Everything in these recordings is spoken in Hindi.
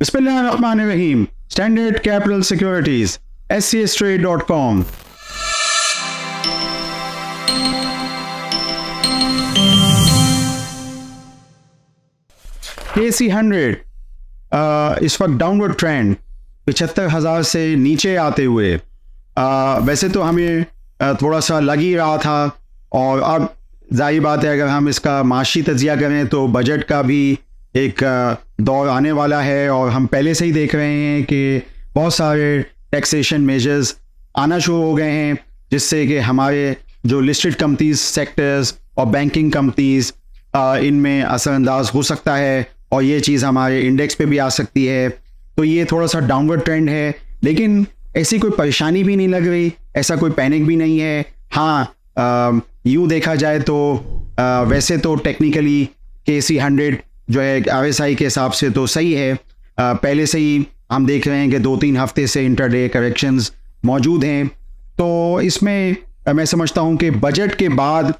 बिस्मिल्लाहिर्रहमानिर्रहीम Standard Capital Securities S C S trade dot com K C hundred इस वक्त डाउनवर्ड ट्रेंड पिछहत्तर हज़ार से नीचे आते हुए uh, वैसे तो हमें uh, थोड़ा सा लग ही रहा था और अब जाहिर बात है अगर हम इसका माशी तजिया करें तो बजट का भी एक आ, uh, दौर आने वाला है और हम पहले से ही देख रहे हैं कि बहुत सारे टैक्सेशन मेजर्स आना शुरू हो गए हैं जिससे कि हमारे जो लिस्टेड कंपनीज सेक्टर्स और बैंकिंग कंपनीज इनमें असरअंदाज हो सकता है और ये चीज़ हमारे इंडेक्स पे भी आ सकती है तो ये थोड़ा सा डाउनवर्ड ट्रेंड है लेकिन ऐसी कोई परेशानी भी नहीं लग रही ऐसा कोई पैनिक भी नहीं है हाँ यूँ देखा जाए तो आ, वैसे तो टेक्निकली के सी हंड्रेड जो है आई के हिसाब से तो सही है पहले से ही हम देख रहे हैं कि दो तीन हफ्ते से इंटर डे करेक्शन मौजूद हैं तो इसमें मैं समझता हूँ कि बजट के बाद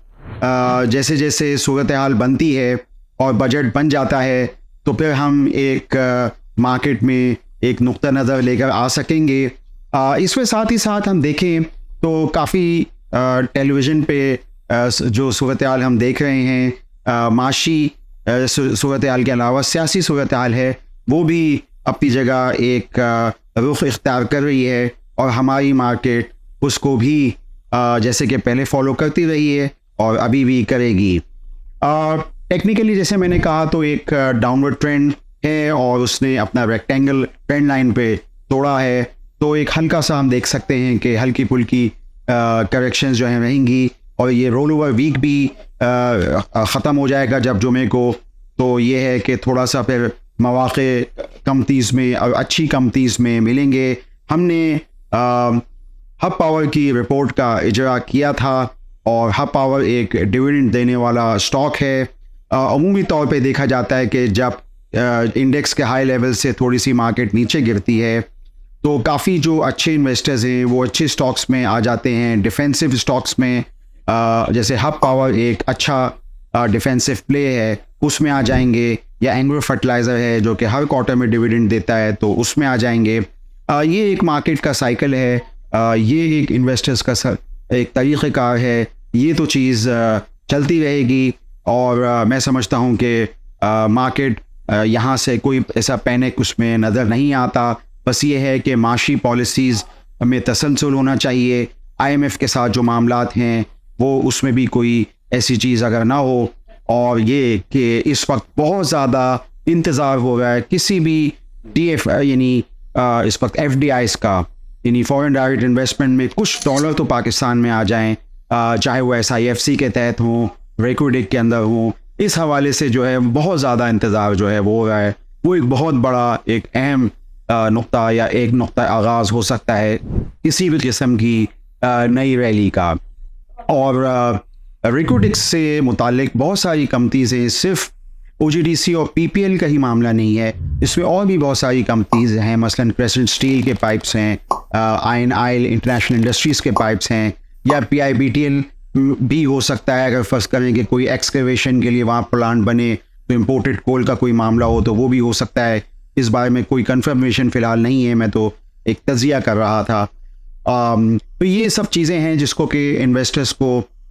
जैसे जैसे सूरत हाल बनती है और बजट बन जाता है तो फिर हम एक मार्केट में एक नुक़ नज़र लेकर आ सकेंगे इसमें साथ ही साथ हम देखें तो काफ़ी टेलीविज़न पे जो सूरत हाल हम देख रहे हैं माशी सूरत हाल के अलावा सियासी सूरत हाल है वो भी अपनी जगह एक रुख इख्तियार कर रही है और हमारी मार्केट उसको भी जैसे कि पहले फॉलो करती रही है और अभी भी करेगी टेक्निकली जैसे मैंने कहा तो एक डाउनवर्ड ट्रेंड है और उसने अपना रेक्टेंगल ट्रेंड लाइन पे तोड़ा है तो एक हल्का सा हम देख सकते हैं कि हल्की फुल्की करेक्शंस जो हैं रहेंगी और ये रोल ओवर वीक भी ख़त्म हो जाएगा जब जुमे को तो ये है कि थोड़ा सा फिर मौाक़ कम में अच्छी कम में मिलेंगे हमने हब पावर की रिपोर्ट का इजरा किया था और हब पावर एक डिविडेंड देने वाला स्टॉक है अमूमी तौर पे देखा जाता है कि जब इंडेक्स के हाई लेवल से थोड़ी सी मार्केट नीचे गिरती है तो काफ़ी जो अच्छे इन्वेस्टर्स हैं वो अच्छे स्टॉक्स में आ जाते हैं डिफेंसिव स्टॉक्स में जैसे हब पावर एक अच्छा डिफेंसिव प्ले है उसमें आ जाएंगे या एंग्रो फर्टिलाइज़र है जो कि हर क्वार्टर में डिविडेंड देता है तो उसमें आ जाएंगे ये एक मार्केट का साइकिल है ये एक इन्वेस्टर्स का एक तरीक़ेकार है ये तो चीज़ चलती रहेगी और मैं समझता हूँ कि मार्केट यहाँ से कोई ऐसा पैनिक उसमें नज़र नहीं आता बस ये है कि माशी पॉलिसीज़ में तसलसल होना चाहिए आईएमएफ के साथ जो मामला हैं वो उसमें भी कोई ऐसी चीज़ अगर ना हो और ये कि इस वक्त बहुत ज़्यादा इंतज़ार हो रहा है किसी भी डी एफ यानी इस वक्त एफ डी आईज का यानी फॉरेन डायरेक्ट इन्वेस्टमेंट में कुछ डॉलर तो पाकिस्तान में आ जाएं चाहे वो एस आई एफ सी के तहत हों रेकोडिक के अंदर हों इस हवाले से जो है बहुत ज़्यादा इंतज़ार जो है वो हो रहा है वो एक बहुत बड़ा एक अहम नुक्ता या एक नुक्ता आगाज़ हो सकता है किसी भी किस्म की नई रैली का और रिकोटिक्स से मुतक बहुत सारी हैं सिर्फ ओ और पी का ही मामला नहीं है इसमें और भी बहुत सारी कंपनीज हैं मसलन क्रेसेंट स्टील के पाइप्स हैं आयन आयल इंटरनेशनल इंडस्ट्रीज़ के पाइप्स हैं या P I B T L भी हो सकता है अगर फर्स्ट करें कि कोई एक्सकवेशन के लिए वहाँ प्लांट बने तो इम्पोर्टेड कोल का कोई मामला हो तो वो भी हो सकता है इस बारे में कोई कन्फर्मेशन फ़िलहाल नहीं है मैं तो एक तजिया कर रहा था Um, तो ये सब चीज़ें हैं जिसको कि इन्वेस्टर्स को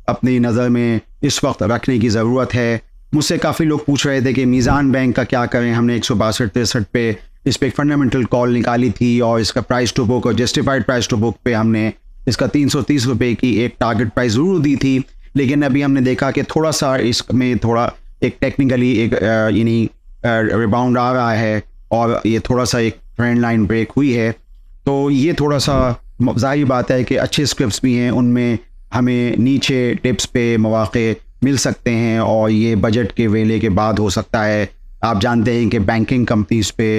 अपनी नज़र में इस वक्त रखने की ज़रूरत है मुझसे काफ़ी लोग पूछ रहे थे कि मीज़ान बैंक का क्या करें हमने एक सौ बासठ तिरसठ पे इस पर एक फंडामेंटल कॉल निकाली थी और इसका प्राइस टू बुक और जस्टिफाइड प्राइस टू बुक पे हमने इसका तीन सौ तीस रुपये की एक टारगेट प्राइस ज़रूर दी थी लेकिन अभी हमने देखा कि थोड़ा सा इसमें थोड़ा एक टेक्निकली एक यानी रिबाउंड आ रहा है और ये थोड़ा सा एक ट्रेंड लाइन ब्रेक हुई है तो ये थोड़ा सा जाहिर बात है कि अच्छे स्क्रिप्ट भी हैं उनमें हमें नीचे टिप्स पे मौाक़े मिल सकते हैं और ये बजट के वेले के बाद हो सकता है आप जानते हैं कि बैंकिंग कंपनीज पे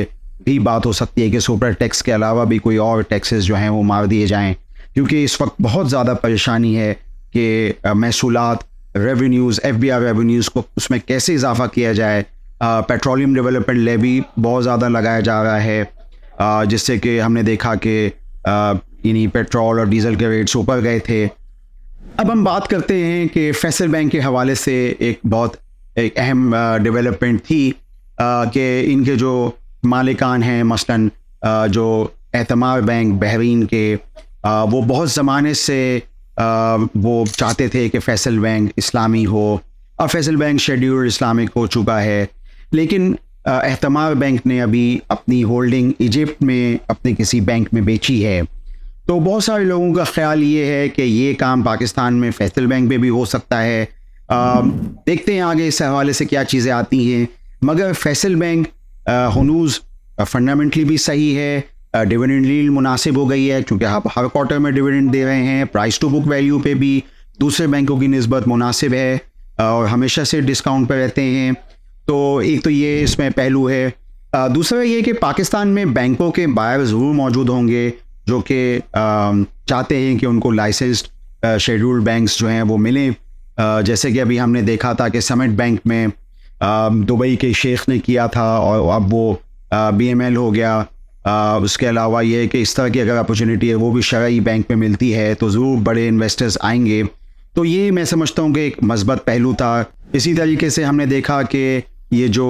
भी बात हो सकती है कि सुपर टैक्स के अलावा भी कोई और टैक्सेस जो हैं वो मार दिए जाएं क्योंकि इस वक्त बहुत ज़्यादा परेशानी है कि महसूलत रेवेन्यूज़ एफ बी रेवेन्यूज़ को उसमें कैसे इजाफा किया जाए पेट्रोलियम डेवलपमेंट लेवी बहुत ज़्यादा लगाया जा रहा है जिससे कि हमने देखा कि यानी पेट्रोल और डीजल के रेट्स ऊपर गए थे अब हम बात करते हैं कि फैसल बैंक के हवाले से एक बहुत एक अहम डेवलपमेंट थी कि इनके जो मालिकान हैं मसलन जो एतमार बैंक बहरीन के वो बहुत ज़माने से वो चाहते थे कि फैसल बैंक इस्लामी हो और फैसल बैंक शेड्यूल इस्लामिक हो चुका है लेकिन एहतमार बैंक ने अभी अपनी होल्डिंग इजिप्ट में अपने किसी बैंक में बेची है तो बहुत सारे लोगों का ख्याल ये है कि ये काम पाकिस्तान में फैसल बैंक में भी हो सकता है आ, देखते हैं आगे इस हवाले से क्या चीज़ें आती हैं मगर फैसल बैंक हनूज फंडामेंटली भी सही है डिविडेंड लील मुनासिब हो गई है क्योंकि आप हर क्वार्टर में डिविडेंड दे रहे हैं प्राइस टू बुक वैल्यू पे भी दूसरे बैंकों की नस्बत मुनासिब है और हमेशा से डिस्काउंट पर रहते हैं तो एक तो ये इसमें पहलू है दूसरा ये कि पाकिस्तान में बैंकों के बायर ज़रूर मौजूद होंगे जो कि चाहते हैं कि उनको लाइसेंस्ड शेड्यूल्ड बैंक्स जो हैं वो मिलें जैसे कि अभी हमने देखा था कि समिट बैंक में दुबई के शेख ने किया था और अब वो बी एम एल हो गया उसके अलावा ये कि इस तरह की अगर अपॉर्चुनिटी है वो भी शराई बैंक में मिलती है तो ज़रूर बड़े इन्वेस्टर्स आएंगे तो ये मैं समझता हूँ कि एक मजबत पहलू था इसी तरीके से हमने देखा कि ये जो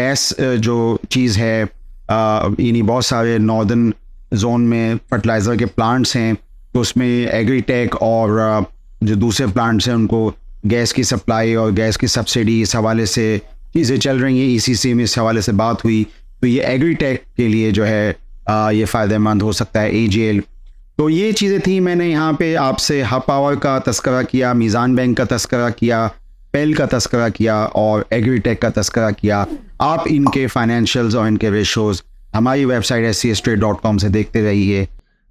गैस जो चीज़ है यानी बहुत सारे नॉर्दर्न जोन में फर्टिलाइज़र के प्लांट्स हैं तो उसमें एग्रीटेक और uh, जो दूसरे प्लांट्स हैं उनको गैस की सप्लाई और गैस की सब्सिडी इस हवाले से चीज़ें चल रही हैं ईसीसी e में इस हवाले से बात हुई तो ये एग्रीटेक के लिए जो है आ, uh, ये फ़ायदेमंद हो सकता है ए तो ये चीज़ें थी मैंने यहाँ पे आपसे हब पावर का तस्करा किया मीज़ान बैंक का तस्करा किया पेल का तस्करा किया और एग्रीटेक का तस्करा किया आप इनके फाइनेंशियल्स और इनके रेशोज़ हमारी वेबसाइट एस सी से देखते रहिए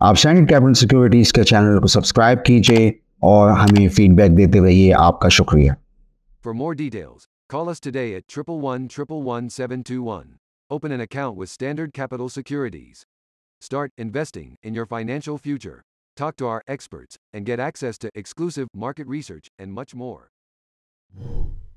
आप सैनिक कैपिटल सिक्योरिटीज़ के चैनल को सब्सक्राइब कीजिए और हमें फीडबैक देते रहिए आपका शुक्रिया for more details call us today at triple one triple one seven two one open an account with Standard Capital Securities Start investing in your financial future. Talk to our experts and get access to exclusive market research and much more.